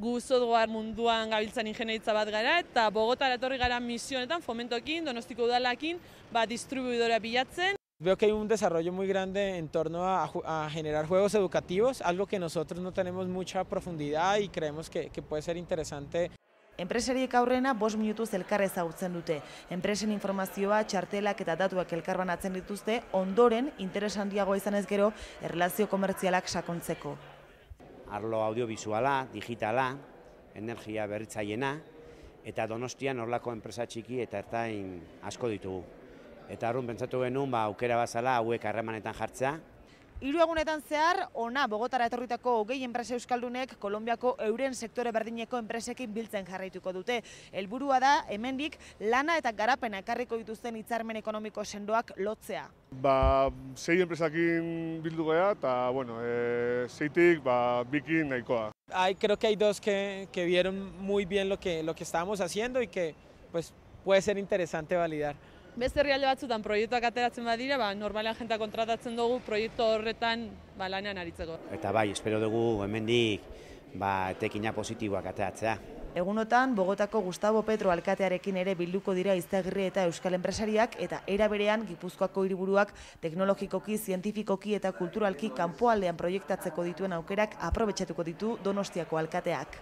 Guzo doar munduan gabiltzan ingenieritza bat gara eta Bogota etorri gara misionetan, fomentokin, donostiko udalakin, ba, distribuidora bilatzen. Veo que hay un desarrollo muy grande en torno a, a generar juegos educativos, algo que nosotros no tenemos mucha profundidad y creemos que, que puede ser interesante. Enpresariek aurrena bost minutuz elkar ezagutzen dute. Enpresen informazioa, txartelak eta datuak elkarbanatzen dituzte, ondoren interesan diagoa izan gero, erlazio komertzialak sakontzeko arlo audiovisuala, digitala, energia berritzaileena, eta donostian horlako enpresa txiki eta ertain asko ditugu. Eta arrun pentsatu genuen, ba, aukera bazala hauek harremanetan jartzea, Hiru zehar, ona, Bogotara etorritako hogei enprese euskaldunek, Kolombiako euren sektore berdineko enpresekin biltzen jarraituko dute. Helburua da, hemendik lana eta garapena ekarriko dituzten hitzarmen ekonomiko sendoak lotzea. Ba, sei enpresakin bildu gea, eta, bueno, eh zeitik, ba, bikin nahikoa. Ai, creo que hay dos que, que vieron muy bien lo que, lo que estábamos haciendo y que, pues, puede ser interesante validar beste herrialde batzutan proiektuak ateratzen badira, ba, normalean jenta kontratatzen dugu proiektu horretan ba, lanean aritzeko. Eta bai, espero dugu hemendik ba, tekina positiboak ateratzea. Egunotan, Bogotako Gustavo Petro alkatearekin ere bilduko dira iztegirri eta euskal enpresariak eta era berean Gipuzkoako hiriburuak teknologikoki, zientifikoki eta kulturalki kanpoaldean proiektatzeko dituen aukerak aprobetxatuko ditu Donostiako alkateak.